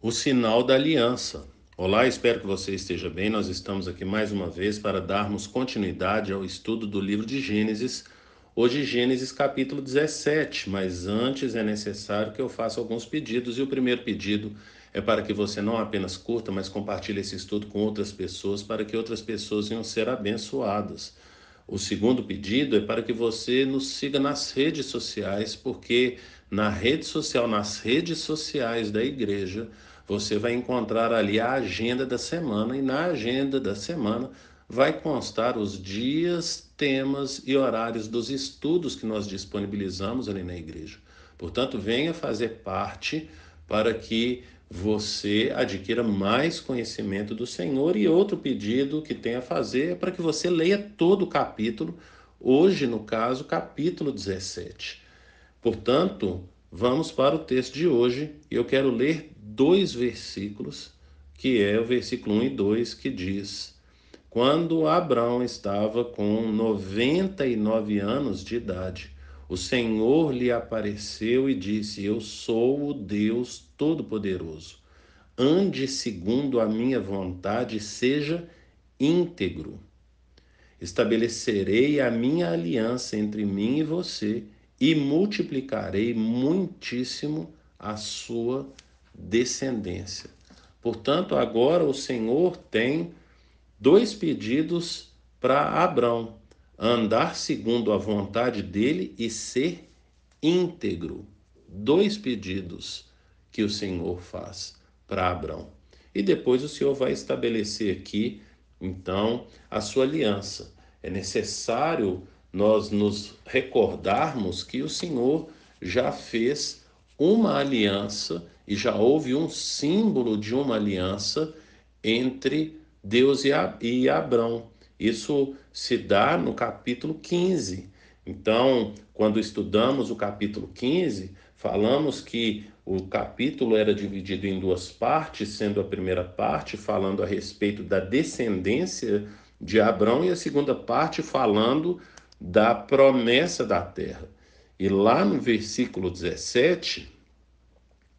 o sinal da aliança. Olá, espero que você esteja bem. Nós estamos aqui mais uma vez para darmos continuidade ao estudo do livro de Gênesis, hoje Gênesis capítulo 17. Mas antes é necessário que eu faça alguns pedidos, e o primeiro pedido é para que você não apenas curta, mas compartilhe esse estudo com outras pessoas, para que outras pessoas venham ser abençoadas. O segundo pedido é para que você nos siga nas redes sociais, porque na rede social, nas redes sociais da igreja, você vai encontrar ali a agenda da semana e na agenda da semana vai constar os dias, temas e horários dos estudos que nós disponibilizamos ali na igreja. Portanto, venha fazer parte para que você adquira mais conhecimento do Senhor. E outro pedido que tem a fazer é para que você leia todo o capítulo, hoje, no caso, capítulo 17. Portanto, Vamos para o texto de hoje e eu quero ler dois versículos, que é o versículo 1 e 2, que diz: Quando Abraão estava com 99 anos de idade, o Senhor lhe apareceu e disse: Eu sou o Deus Todo-Poderoso. Ande segundo a minha vontade, seja íntegro. Estabelecerei a minha aliança entre mim e você e multiplicarei muitíssimo a sua descendência. Portanto, agora o Senhor tem dois pedidos para Abrão: andar segundo a vontade dele e ser íntegro. Dois pedidos que o Senhor faz para Abrão. E depois o Senhor vai estabelecer aqui, então, a sua aliança. É necessário nós nos recordarmos que o Senhor já fez uma aliança e já houve um símbolo de uma aliança entre Deus e, Abraão Abrão. Isso se dá no capítulo 15. Então, quando estudamos o capítulo 15, falamos que o capítulo era dividido em duas partes, sendo a primeira parte falando a respeito da descendência de Abrão e a segunda parte falando da promessa da terra. E lá no versículo 17,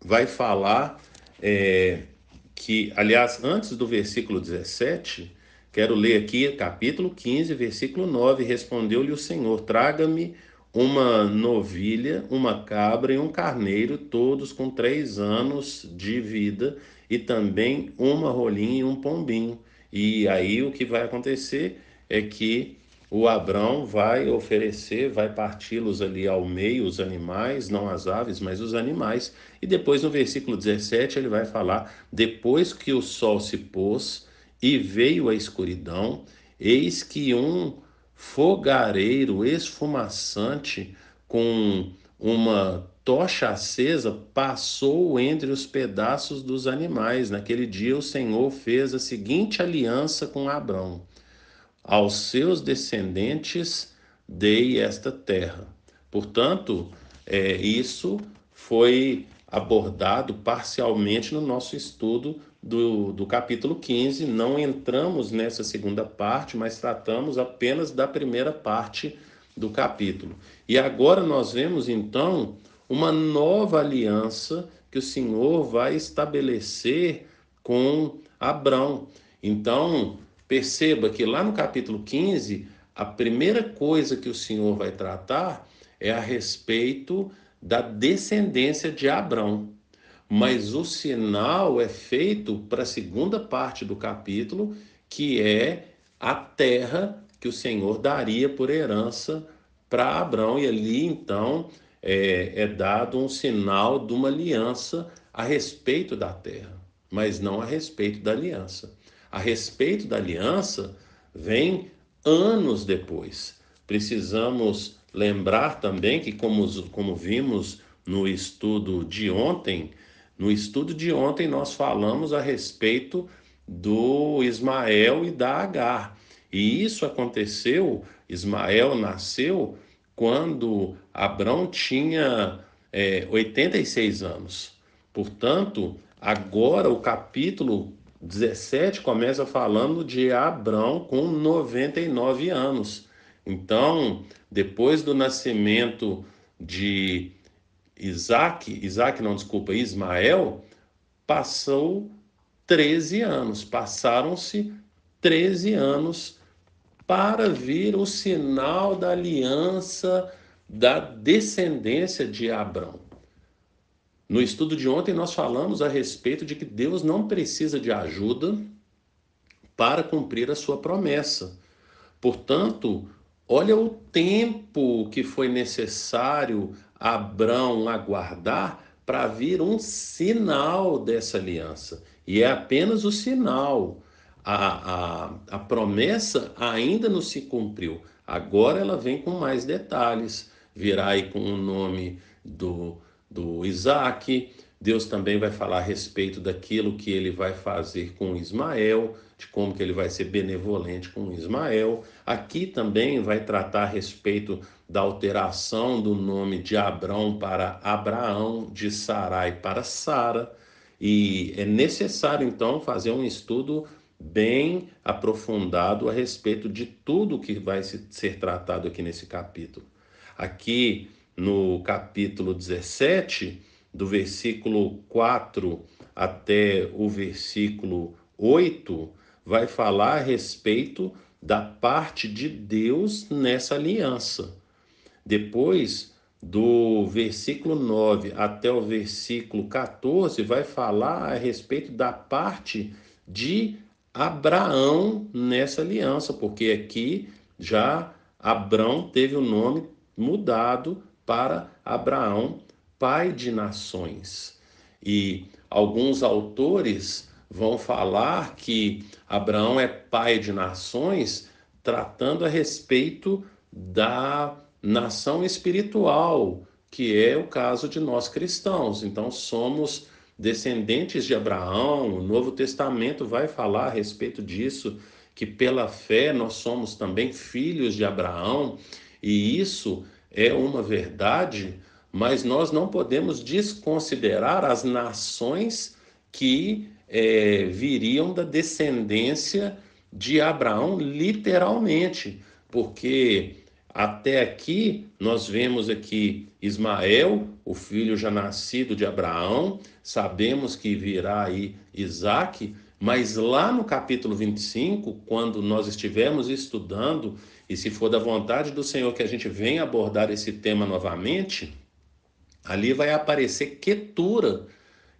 vai falar é, que, aliás, antes do versículo 17, quero ler aqui capítulo 15, versículo 9: Respondeu-lhe o Senhor: Traga-me uma novilha, uma cabra e um carneiro, todos com três anos de vida, e também uma rolinha e um pombinho. E aí o que vai acontecer é que o Abrão vai oferecer, vai parti-los ali ao meio, os animais, não as aves, mas os animais. E depois no versículo 17 ele vai falar: depois que o sol se pôs e veio a escuridão, eis que um fogareiro esfumaçante com uma tocha acesa passou entre os pedaços dos animais. Naquele dia o Senhor fez a seguinte aliança com Abrão aos seus descendentes dei esta terra. Portanto, é, isso foi abordado parcialmente no nosso estudo do, do capítulo 15. Não entramos nessa segunda parte, mas tratamos apenas da primeira parte do capítulo. E agora nós vemos então uma nova aliança que o Senhor vai estabelecer com Abrão. Então, Perceba que lá no capítulo 15, a primeira coisa que o Senhor vai tratar é a respeito da descendência de Abrão. Mas o sinal é feito para a segunda parte do capítulo, que é a terra que o Senhor daria por herança para Abrão. E ali, então, é, é, dado um sinal de uma aliança a respeito da terra, mas não a respeito da aliança a respeito da aliança vem anos depois. Precisamos lembrar também que, como, como vimos no estudo de ontem, no estudo de ontem nós falamos a respeito do Ismael e da Agar. E isso aconteceu, Ismael nasceu quando Abrão tinha é, eh, 86 anos. Portanto, agora o capítulo 17 começa falando de Abrão com 99 anos. Então, depois do nascimento de Isaac, Isaac não, desculpa, Ismael, passou 13 anos, passaram-se 13 anos para vir o sinal da aliança da descendência de Abrão. No estudo de ontem, nós falamos a respeito de que Deus não precisa de ajuda para cumprir a sua promessa. Portanto, olha o tempo que foi necessário Abraão aguardar para vir um sinal dessa aliança. E é apenas o sinal. A, a, a promessa ainda não se cumpriu. Agora ela vem com mais detalhes. Virá aí com o nome do do Isaac, Deus também vai falar a respeito daquilo que ele vai fazer com Ismael, de como que ele vai ser benevolente com Ismael. Aqui também vai tratar a respeito da alteração do nome de Abrão para Abraão, de Sarai para Sara. E é necessário então fazer um estudo bem aprofundado a respeito de tudo que vai ser tratado aqui nesse capítulo. Aqui no capítulo 17, do versículo 4 até o versículo 8, vai falar a respeito da parte de Deus nessa aliança. Depois, do versículo 9 até o versículo 14, vai falar a respeito da parte de Abraão nessa aliança, porque aqui já Abraão teve o nome mudado para Abraão, pai de nações. E alguns autores vão falar que Abraão é pai de nações, tratando a respeito da nação espiritual, que é o caso de nós cristãos. Então, somos descendentes de Abraão, o Novo Testamento vai falar a respeito disso, que pela fé nós somos também filhos de Abraão, e isso é uma verdade, mas nós não podemos desconsiderar as nações que é, viriam da descendência de Abraão, literalmente, porque até aqui nós vemos aqui Ismael, o filho já nascido de Abraão, sabemos que virá aí Isaac, mas lá no capítulo 25, quando nós estivermos estudando e se for da vontade do Senhor que a gente venha abordar esse tema novamente, ali vai aparecer Quetura,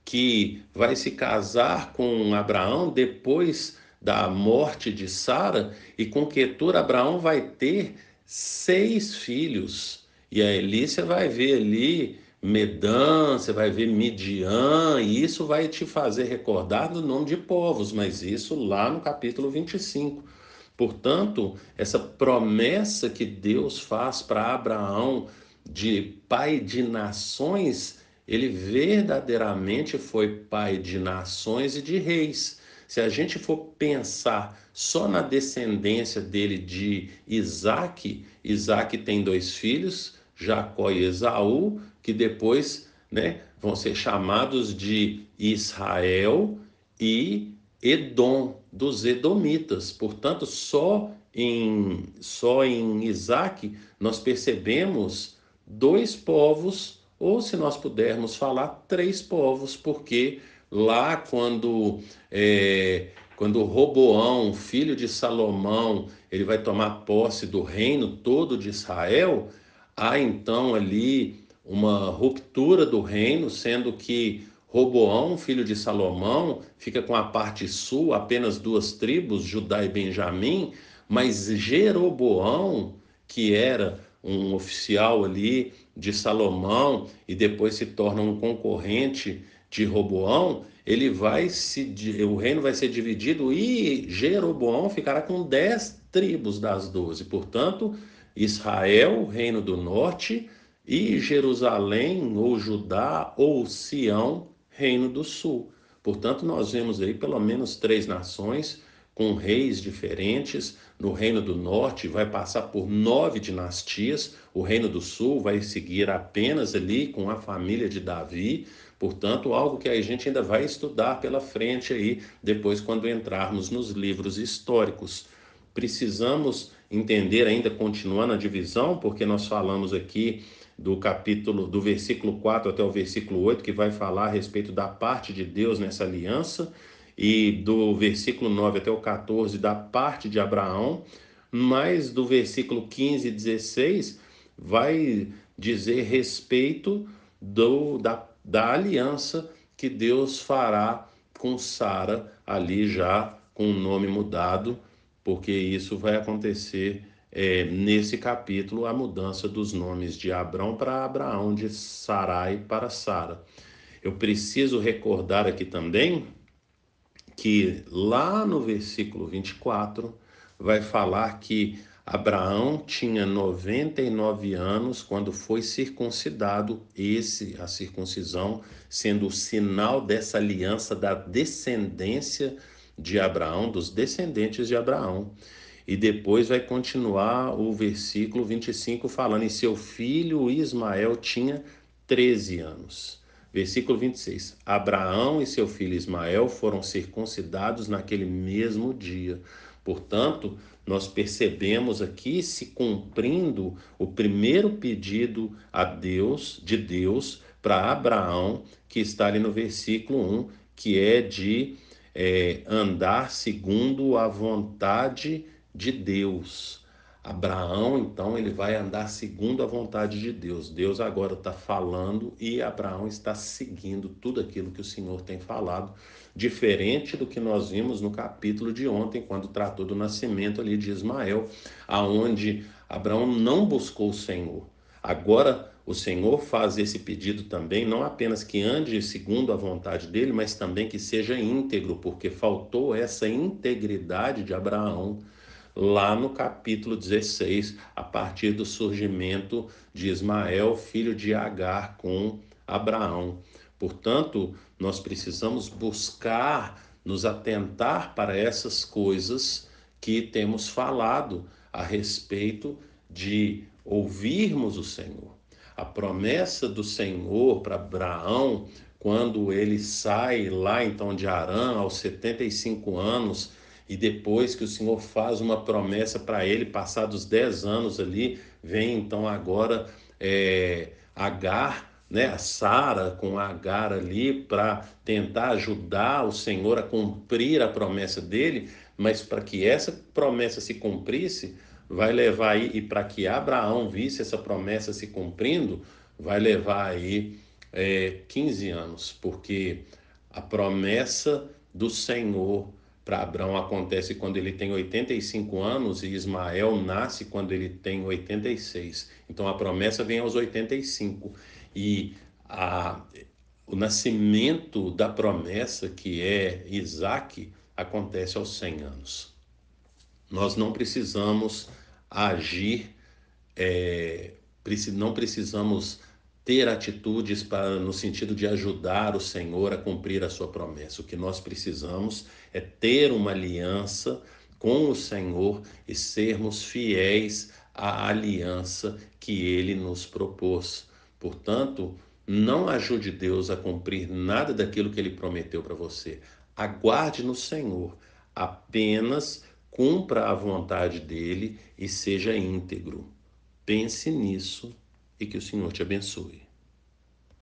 que vai se casar com Abraão depois da morte de Sara, e com Quetura Abraão vai ter seis filhos. E a Elícia vai ver ali Medã, você vai ver Midian, e isso vai te fazer recordar do nome de povos, mas isso lá no capítulo 25. Portanto, essa promessa que Deus faz para Abraão de pai de nações, ele verdadeiramente foi pai de nações e de reis. Se a gente for pensar só na descendência dele de Isaac, Isaac tem dois filhos, Jacó e Esaú, que depois né, vão ser chamados de Israel e Edom, dos Edomitas. Portanto, só em, só em Isaac nós percebemos dois povos, ou se nós pudermos falar, três povos, porque lá quando. É, quando Roboão, filho de Salomão, ele vai tomar posse do reino todo de Israel, há então ali uma ruptura do reino, sendo que Roboão, filho de Salomão, fica com a parte sul, apenas duas tribos, Judá e Benjamim, mas Jeroboão, que era um oficial ali de Salomão e depois se torna um concorrente de Roboão, ele vai se o reino vai ser dividido e Jeroboão ficará com dez tribos das doze. Portanto, Israel, reino do norte, e Jerusalém ou Judá ou Sião, Reino do Sul. Portanto, nós vemos aí pelo menos três nações com reis diferentes. No Reino do Norte vai passar por nove dinastias. O Reino do Sul vai seguir apenas ali com a família de Davi. Portanto, algo que a gente ainda vai estudar pela frente aí, depois quando entrarmos nos livros históricos. Precisamos entender ainda, continuando a divisão, porque nós falamos aqui do capítulo, do versículo 4 até o versículo 8, que vai falar a respeito da parte de Deus nessa aliança, e do versículo 9 até o 14, da parte de Abraão, mas do versículo 15 e 16 vai dizer respeito do, da, da aliança que Deus fará com Sara, ali já com o nome mudado, porque isso vai acontecer é, nesse capítulo a mudança dos nomes de Abraão para Abraão, de Sarai para Sara. Eu preciso recordar aqui também que lá no versículo 24 vai falar que Abraão tinha 99 anos quando foi circuncidado, esse a circuncisão sendo o sinal dessa aliança da descendência de Abraão, dos descendentes de Abraão. E depois vai continuar o versículo 25 falando: E seu filho Ismael tinha 13 anos. Versículo 26. Abraão e seu filho Ismael foram circuncidados naquele mesmo dia. Portanto, nós percebemos aqui se cumprindo o primeiro pedido a Deus, de Deus, para Abraão, que está ali no versículo 1, que é de é, andar segundo a vontade de de Deus. Abraão, então, ele vai andar segundo a vontade de Deus. Deus agora está falando e Abraão está seguindo tudo aquilo que o Senhor tem falado, diferente do que nós vimos no capítulo de ontem, quando tratou do nascimento ali de Ismael, aonde Abraão não buscou o Senhor. Agora, o Senhor faz esse pedido também, não apenas que ande segundo a vontade dele, mas também que seja íntegro, porque faltou essa integridade de Abraão lá no capítulo 16, a partir do surgimento de Ismael, filho de Agar, com Abraão. Portanto, nós precisamos buscar nos atentar para essas coisas que temos falado a respeito de ouvirmos o Senhor. A promessa do Senhor para Abraão, quando ele sai lá então de Arã aos 75 anos e depois que o Senhor faz uma promessa para ele, passados 10 anos ali, vem então agora é, Agar, né, a Sara com Agar ali para tentar ajudar o Senhor a cumprir a promessa dele, mas para que essa promessa se cumprisse, vai levar aí, e para que Abraão visse essa promessa se cumprindo, vai levar aí é, 15 anos, porque a promessa do Senhor para Abraão acontece quando ele tem 85 anos e Ismael nasce quando ele tem 86. Então a promessa vem aos 85 e a, o nascimento da promessa que é Isaac acontece aos 100 anos. Nós não precisamos agir, é, não precisamos ter atitudes para, no sentido de ajudar o Senhor a cumprir a sua promessa. O que nós precisamos é ter uma aliança com o Senhor e sermos fiéis à aliança que ele nos propôs. Portanto, não ajude Deus a cumprir nada daquilo que ele prometeu para você. Aguarde no Senhor, apenas cumpra a vontade dele e seja íntegro. Pense nisso e que o Senhor te abençoe.